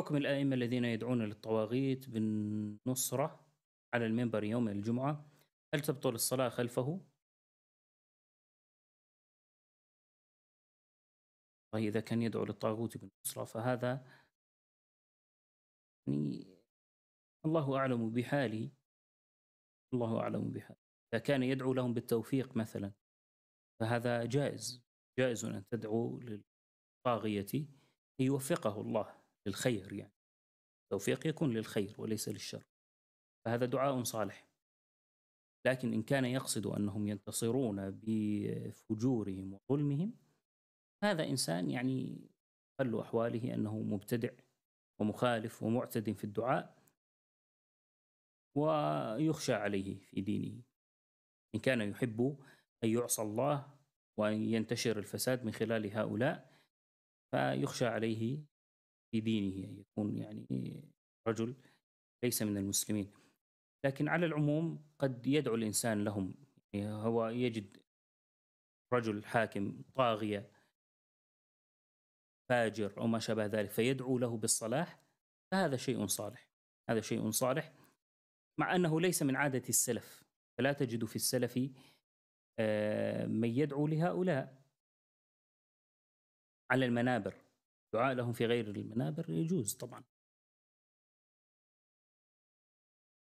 حكم الائمه الذين يدعون للطواغيت بالنصره على المنبر يوم الجمعه هل تبطل الصلاه خلفه طيب إذا كان يدعو للطاغوت بالنصرة فهذا يعني الله أعلم بحالي الله أعلم بحالي إذا كان يدعو لهم بالتوفيق مثلا فهذا جائز جائز أن تدعو للطاغية ليوفقه الله للخير يعني التوفيق يكون للخير وليس للشر فهذا دعاء صالح لكن إن كان يقصد أنهم ينتصرون بفجورهم وظلمهم هذا إنسان يعني قل أحواله أنه مبتدع ومخالف ومعتد في الدعاء ويخشى عليه في دينه إن كان يحب أن يعصى الله وأن ينتشر الفساد من خلال هؤلاء فيخشى عليه في دينه أن يكون يعني رجل ليس من المسلمين لكن على العموم قد يدعو الإنسان لهم يعني هو يجد رجل حاكم طاغية فاجر أو ما شابه ذلك فيدعو له بالصلاح فهذا شيء صالح هذا شيء صالح مع أنه ليس من عادة السلف فلا تجد في السلف آه، من يدعو لهؤلاء على المنابر دعاء لهم في غير المنابر يجوز طبعا